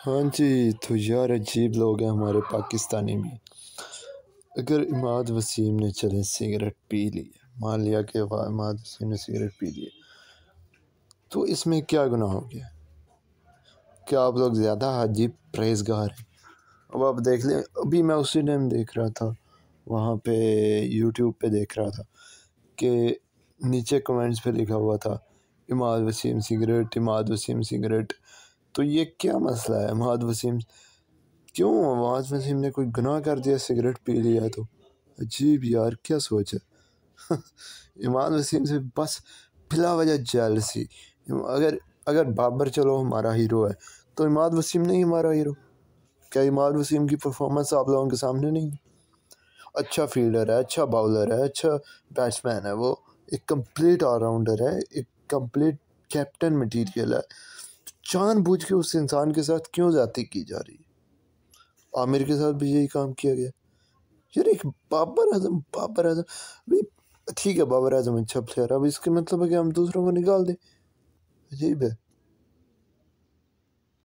हाँ जी तो यार अजीब लोग हैं हमारे पाकिस्तानी में अगर इमाद वसीम ने चले सिगरेट पी ली मान लिया कि इमाद वसीम ने सिगरेट पी ली तो इसमें क्या गुनाह हो गया क्या आप लोग ज़्यादा हाजी परहेजगार हैं अब आप देख लें अभी मैं उसी टाइम देख रहा था वहाँ पे यूट्यूब पे देख रहा था कि नीचे कमेंट्स पे लिखा हुआ था इमाद वसीम सिगरेट इमाद वसीम सिगरेट तो ये क्या मसला है महाद वसीम क्यों महाद वसीम ने कोई गुनाह कर दिया सिगरेट पी लिया तो अजीब यार क्या सोच है इमाद वसीम से बस बिला वजह सी अगर अगर बाबर चलो हमारा हीरो है तो इमाद वसीम नहीं हमारा हीरो क्या इमाद वसीम की परफॉर्मेंस आप लोगों के सामने नहीं अच्छा फील्डर है अच्छा बॉलर है अच्छा बैट्समैन है वो एक कंप्लीट ऑलराउंडर है एक कंप्लीट कैप्टन मटेरियल है जानबूझ के उस इंसान के साथ क्यों जाती की जा रही है आमिर के साथ भी यही काम किया गया यार एक बाबर आजम बाबर आजम अभी ठीक है बाबर आजम अच्छा प्लेयर अब इसके मतलब है कि हम दूसरों को निकाल दें अजीब है